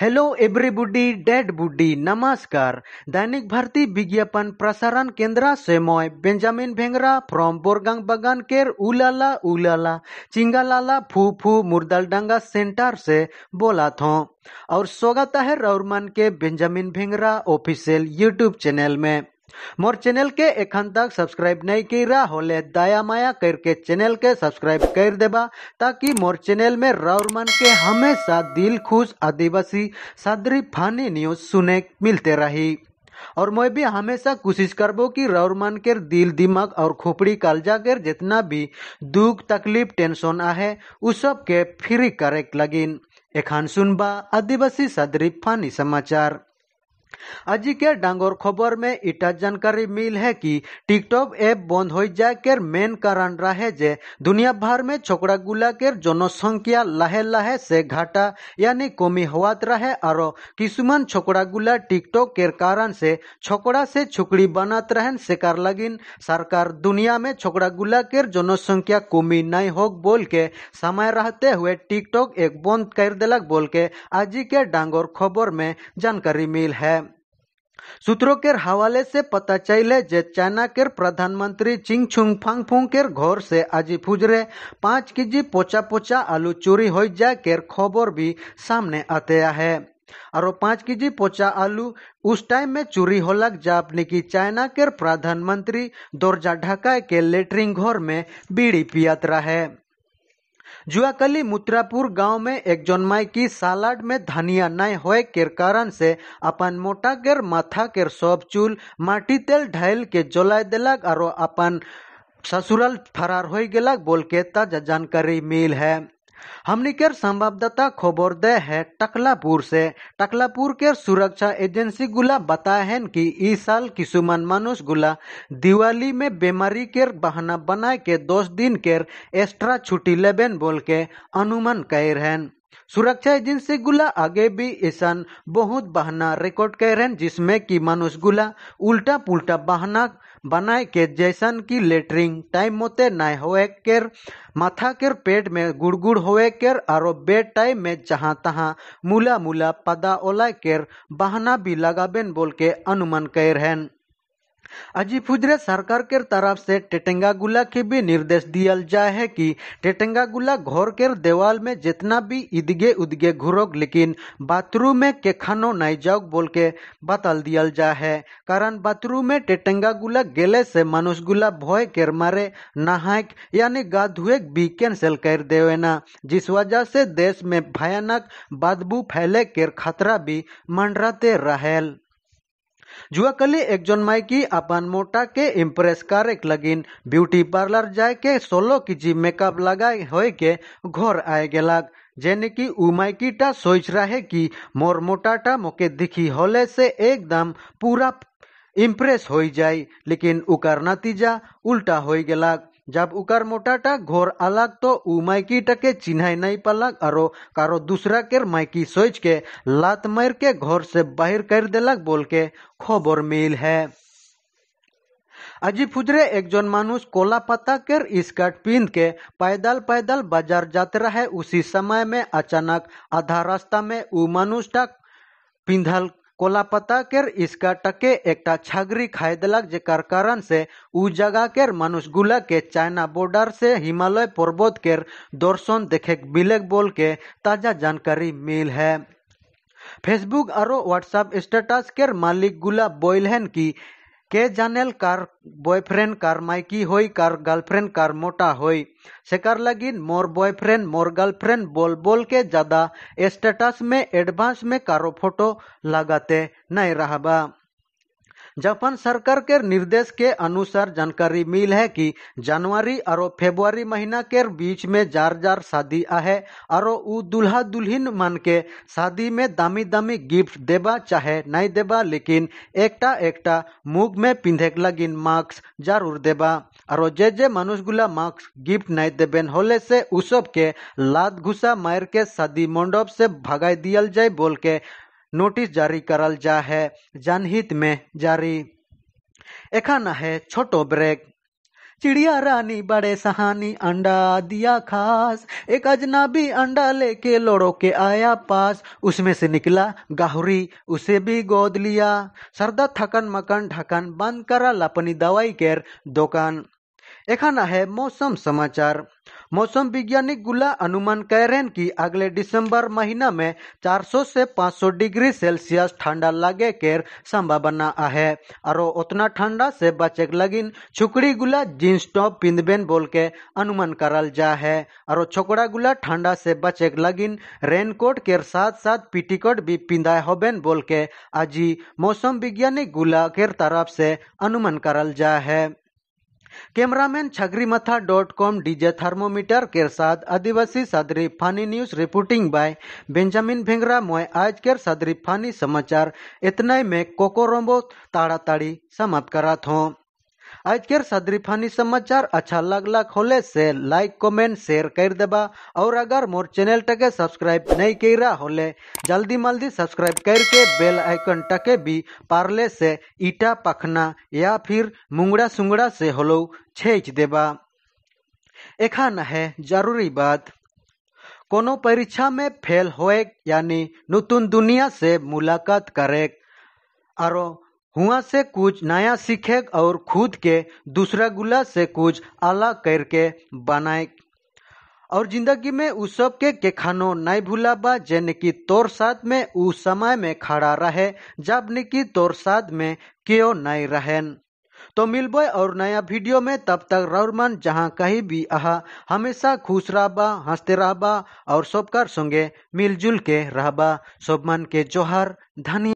hello every बुडी dead बुडी नमस्कार दैनिक भारती विज्ञापन प्रसारण केंद्र से मैं बेंजामिन भेंगरा फ्रॉम बोरगांग बगान केर उलाला उलाला चिंगालाला फू फू मुर्दल डांगा सेंटर से बोला था और स्वागत है रौरमन के Benjamin Bhengra official YouTube channel में मोर चैनल के एखन तक सब्सक्राइब नहीं किया होले दया माया करके चैनल के सब्सक्राइब कर देबा ताकि मोर चैनल में राउर मन के हमेशा दिल खुश आदिवासी सादरी फानी न्यूज सुने मिलते रही और मैं भी हमेशा कोशिश करबो कि मन के दिल दिमाग और खोपड़ी कालजा के जितना भी दुख तकलीफ टेंशन आहे उ सब के फ्री करे लगिन एखान सुनबा आदिवासी सदरी फानी समाचार आज के डांगोर खबर में इटा जानकारी मिल है कि टिकटॉक ऐप बंद हो जाए के मेन कारण रहे जे दुनिया भर में छोकरा गुला के जनसंख्या लाहे लाहे से घाटा यानी कमी होवात रहे और किसुमान छोकड़ा गुला टिकटॉक के कारण से छोकरा से छुकड़ी बनात रहन कर लगिन सरकार दुनिया में छोकरा गुला के जनसंख्या कमी नहीं हो बोल के समय रहते हुए टिकटॉक एक बंद कर दिलक बोल के आज के डांगोर खबर में जानकारी मिल है सूत्रों के हवाले से पता चले जे चाइना के प्रधानमंत्री चिंग छुंग फांग फूंग के घर से आज फुजरे पांच केजी पोचा पोचा आलू चोरी हो जाए के खबर भी सामने आते है और पांच केजी पोचा आलू उस टाइम में चोरी हो लग जब निकी चाइना के प्रधानमंत्री दर्जा ढका के लेटरिंग घर में बीड़ी रहा रहे जुआकली मुत्रापुर गांव में एक जन्माई की सालाड में धनिया नए होए के कारण से अपन मोटा गेर माथा के सब चूल माटी तेल ढायल के जलाय दिलक और अपन ससुराल फरार हो गलक बोल के ताजा जानकारी मिल है हमने के संवाददाता खबर दे है टकलापुर से टकलापुर के सुरक्षा एजेंसी गुला बताए हैं कि इस साल किसुमान मानुष गुला दिवाली में बीमारी के बहाना बनाए के दस दिन के एक्स्ट्रा छुट्टी लेबेन बोल के अनुमान कैर हैं सुरक्षा एजेंसी गुला आगे भी ऐसा बहुत बहाना रिकॉर्ड कर रहे जिसमें कि मनुष्य गुला उल्टा पुल्टा बहाना बनाए के जैसा की लेटरिंग टाइम मोते नाय होए माथा केर पेट में गुड़ होए हो और बेड टाइम में जहाँ तहाँ मुला मूला पदा ओला के बहाना भी लगाबेन बोल के अनुमान कर हैं अजीफुजरे सरकार के तरफ से गुला के भी निर्देश दिया जाए है कि गुला घर के देवाल में जितना भी ईदगे उदगे घुरोग लेकिन बाथरूम में खानो नहीं जाओ बोल के बतल दिया जाए है कारण बाथरूम में गुला गेले से गुला भय के मारे नहाक यानी गा धुए भी कैंसिल कर देवे ना जिस वजह से देश में भयानक बदबू फैले के खतरा भी मंडराते रहेल जन একজন अपन मोटा के इम्प्रेस करे लगिन ब्यूटी पार्लर जाय के सोलो जी मेकअप लगाए हो के घर आए गल जेने की उ माइकीटा सोच रहे कि मोर मोटाटा मोके दिखी होले से एकदम पूरा इम्प्रेस हो जाए लेकिन उकर नतीजा उल्टा हो गलक जब उकार मोटा टा घोर अलग तो उ माइकी टके चिन्हई नहीं पलक अरो कारो दूसरा के माइकी सोच के लात मार के घोर से बाहर कर दिलक बोल के खबर मिल है फुजरे एक जन मानुष कोला पता कर स्कर्ट पीन के पैदल पैदल बाजार जाते रहे उसी समय में अचानक आधा रास्ता में उ मानुष टक पिंधल कोलापता केर इसका टके एक छागरी खाई दिलक जेकर कारण से उ जगह केर गुला के चाइना बॉर्डर से हिमालय पर्वत केर दर्शन देखे बिलेक बोल के ताजा जानकारी मिल है फेसबुक और व्हाट्सएप स्टेटस केर मालिक गुला बोलहन की के जानल कार बॉयफ्रेंड कार माइकी हो कार गर्लफ्रेंड कार मोटा होई सेकर लगिन मोर बॉयफ्रेंड मोर गर्लफ्रेंड बोल बोल के ज्यादा स्टेटस में एडवांस में कारो फोटो लगाते नहीं रहा बा जापान सरकार के निर्देश के अनुसार जानकारी मिल है कि जनवरी और फेब्रुआरी महीना के बीच में जार जार शादी आए और वो दुल्हा दुल्हन मान के शादी में दामी दामी गिफ्ट देबा चाहे नहीं देबा लेकिन एकटा एकटा मुख में पिंधे लगिन मास्क जरूर देबा और जे जे मानुषगुला मास्क गिफ्ट नहीं देबेन होले से उसब के लात घुसा मार के शादी मंडप से भगा दियल जाए बोल के नोटिस जारी करल जा है जनहित में जारी एखन है छोटो ब्रेक चिड़िया रानी बड़े सहानी अंडा दिया खास एक अजनबी अंडा लेके लोड़ो के आया पास उसमें से निकला गाहुरी उसे भी गोद लिया सरदा थकन मकन ढकन बंद करल अपनी दवाई केर दुकान एखाना है मौसम समाचार मौसम वैज्ञानिक गुला अनुमान कह रहे हैं कि अगले दिसंबर महीना में 400 से 500 डिग्री सेल्सियस ठंडा लगे के संभावना है और उतना ठंडा से बचे लगिन छुकड़ी गुला जींस टॉप पिंदबेन बोल के अनुमान करल जा है और छोकड़ा गुला ठंडा से बचे लगिन रेनकोट के साथ साथ पिटिकोट भी पिंधा होबेन बोल के आजी मौसम वैज्ञानिक गुला के तरफ से अनुमान करल जा है कैमरामैन मथा डॉट कॉम डीजे थर्मोमीटर के साथ आदिवासी Sadri funny news reporting by Benjamin Bhengra मोय आज के सदरी फानी समाचार इतना में कोकोरोम्बो ताड़ाताड़ी समाप्त करा हूँ आजकेर सदरीफानी समाचार अच्छा लगला होले से लाइक कमेंट शेयर कर देबा और अगर मोर चैनल टके सब्सक्राइब नहीं करा होले जल्दी मल्दी सब्सक्राइब करके बेल आइकन टके भी पारले से ईटा पखना या फिर मुंगड़ा सुंगड़ा से होलो छेच देबा एखान है जरूरी बात कोनो परीक्षा में फेल होए यानी नूतन दुनिया से मुलाकात करे और हुआ से कुछ नया सीखे और खुद के दूसरा गुला से कुछ अलग करके बनाए और जिंदगी में उस सब के, के खानो नहीं भूला बा जन की तोर साथ में उस समय में खड़ा रहे जब ने की तोर साथ में क्यों नहीं रहन तो मिलबो और नया वीडियो में तब तक रौरमन जहाँ कहीं भी आहा हमेशा खुश रहबा हंसते रहबा और सबकर संगे मिलजुल के रहबा मन के जोहर धनी